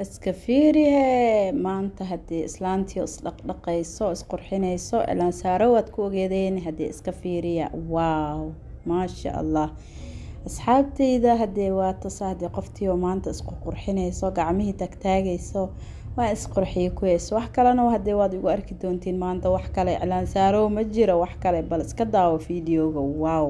iska fiirihe maanta haddii islaantii isdhaqdhaqayso isqurxinayso ilaansaaro waad ku ogeedeen haddii iska fiiriya waw maasha allah asxaabtayda hadee waa tasa haddii qoftiio maanta isku qurxinayso gacmihii tagtaagayso waa isqurxiye kuheyso wax kalena haddee waad igu arki doontiin maanta wax kale cilaansaaro ma jiro wax kale bal iska daawo videoga waaw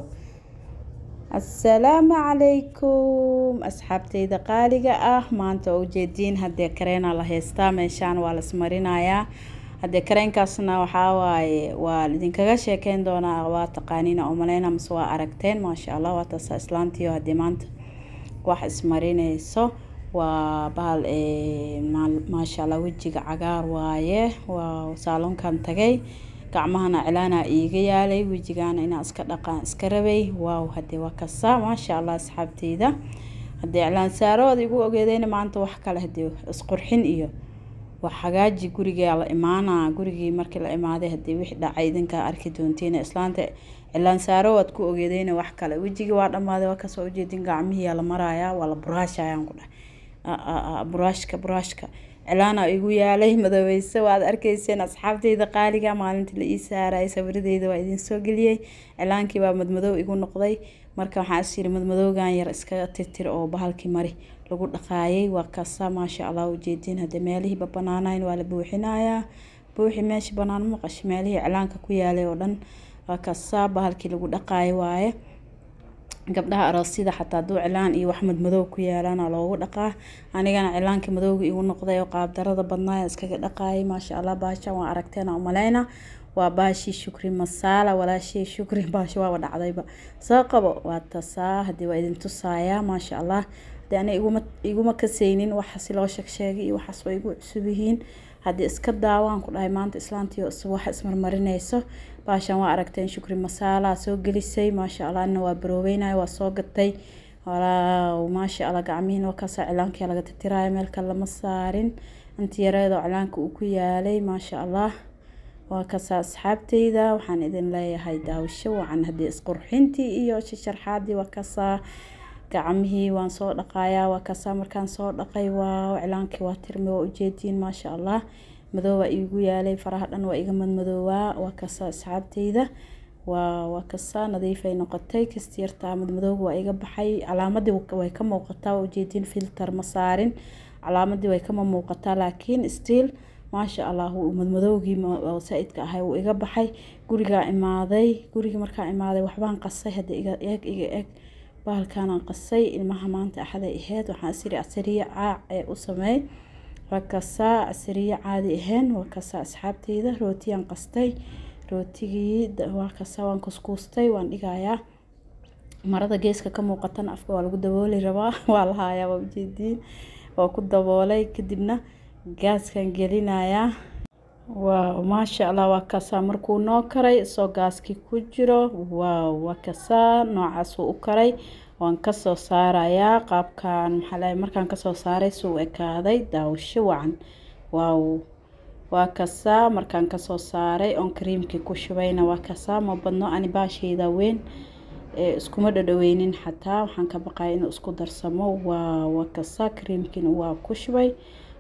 assalaamu calaykum asxaabtayda qaaliga ah maanta ujeediin haddee kareena la heystaa meeshaan waa laismarinayaa haddee kareenkaasna waxaa waaye waa idinkaga sheekeyn doonaa waa taqaaniina oo mase waa aragteen maasha allah waa taasa islaantiio haddii maanta wax ismarinayso waa bahal maasha wejiga cagaar waaye waa saaloonkan tagay gacmahana cilaana iiga yaalay wejigaana inaan iska dhaqaan iska rabay waaw hadee waa kasaa maasha allah asxaabteyda hadee cilaan saarahooda igu ogeedeyna maanta wax kale hadee isqurxin iyo wax hagaaji gurigaa la imaanaa gurigii markii la imaaday hadee wixii dhacay idinkaa arki doonteen islaanta cilaan saaro waad ku ogeedeyna wax kale wejigii waa dhamaaday waa kasoo ujeedin gacmihii la maraaya waa la buraashayaan ku dhahay buraashka buraashka cilaana igu yaalay madoweyse waaad arkayseen asxaabteyda qaaliga ah, maalintii la ii saaray sawiradeyda waa idin soo geliyey cilaankiibaa madmadow igu noqday marka waxaan isyiri madmadowgan yar iska tirtir oo bahalkii mari lagu dhaqaayay waa kasa maasha allah ujeediin hade meelihiiba banaanayn waa la buuxinayaa buuxi meesha banaan maqash meelihii cilaanka ku yaalay oo dhan waa kasa bahalkii lagu dhaqaaya waaye gabdhaha aroosyada xataa hadduu cilaan iyo waxmad madoow ku yaalaana loogu dhaqaa anigana cilaanka madowga igu noqday oo qaabdarada badnaaya iskaga dhaqaayay maasha allah baashan waa aragteena umaleyna waa baashii shukri masaala walaashii shukri baashi waaba dhacdayba soo qabo waa tasaa haddii waa idin tusaayaa maasha allah de iguma iguma kasaynin waxaas loo sheegsheegay iyo waxaas waa igu cusub haddii iska daawaan ku dhahay maanta islaantiio waxa ismarmarinayso baashaan waa aragteen shukri masaalaa soo gelisay maasha allah anna waa baroobeynaya waa soo gatay walaaw maasha allah gacmihiin oo kaasaa laga titiraayo meel kale saarin inti yareedoo cilaanka uu ku yaalay maasha allah waa kaasaa asxaabteyda waxaan idin leeyahay daawasho wacan haddii isqurxintii iyo shasharxaadii waa gacmihii waan soo dhaqaayaa waa kasaa markaan soo dhaqay waa cilaankii waa tirmi waa ujeediin maasha allah madooba iigu yaalay faraha dhan waa iga madmadoowaa waa kasaa asxaabteyda waa waa kasaa nadiifay noqotay kastyartaa madmadooga waa iga baxay calaamadii way ka muuqataa waa ujeediin filter ma saarin calaamadii way kama muuqataa laakiin stiil maasha allah madmadoogii saa-idka ahay wuu iga baxay gurigaa imaaday gurigii markaa imaaday waxbaan qasay hadda eg eg bahalkaanaan qasay ilmaha maanta axaday aheyd waxaan isiri casariye caac ee u sameey wakasaa casariye caadi aheen wakasaa asxaabteyda rootiyaan qastay rootigii wakasaa waan kuskuustay waan dhigayaa marada geeska ka muuqatana afka waa lagu dabooli rabaa waa lahayaa haayaa waa ujeediin waa ku daboolay kadibna gaaskan gelinayaa waaw maasha allah waa kasaa markuu noo karay isoo gaaskii ku jiro waaw waa kasaa noocaasuu u karay waan kasoo saarayaa qaabkan maxaala markaan kasoo saaray suu ekaaday daawasho wacan waaw waa kasaa markaan kasoo saaray oon kariimkii ku shubayna waa kasaa ma badno ani baashayda weyn iskuma dhadhoweynin xataa waxaan ka baqaaya inuu isku darsamo waa waa kasaa kariimkiina waa ku shubay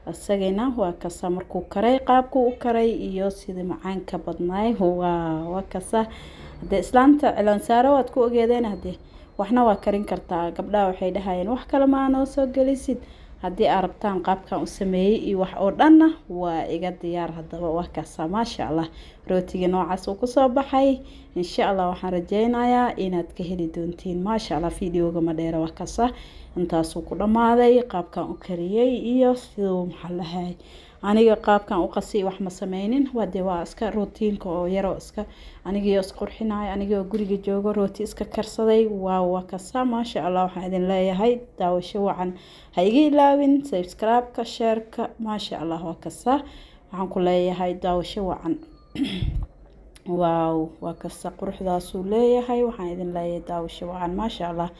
asagana waa kasa markuu karay qaabkuu u karay iyo sidii macaanka badnaay waa kasa hadee islaanta cilaansaare waad ku ogeedeen hadee waxna waa karin kartaa gabdhaha waxay dhahayeen wax kale ma anoo soo gelisid haddii aa rabtaan qaabkan u sameeyey iyo wax oo dhanna waa iga diyaar haddaba waa kaasaa maasha allah rootiga noocaas uu kusoo baxay insha allah waxaan rajeynayaa inaad ka heli doontiin maasha allah ma dheera waa kaasa intaasuu ku dhammaaday qaabkan u kariyey iyo siduu maxaa aniga qaabkan u qasi wax ma sameynin wade waa iska rootiinka oo yaroo iska anigio isqurxinaya anigoo guriga joogo rooti iska karsaday waa kasa maasha allah waxaan idin leeyahay daawasho wacan ha iga ilaawin sabscribe-ka sheerka maasha allah wakasa waxaan ku leeyahay daawasho wacan waaw waa kasa quruxdaasuu leeyahay waxaan idin leeyahay daawasho wacan maasha allah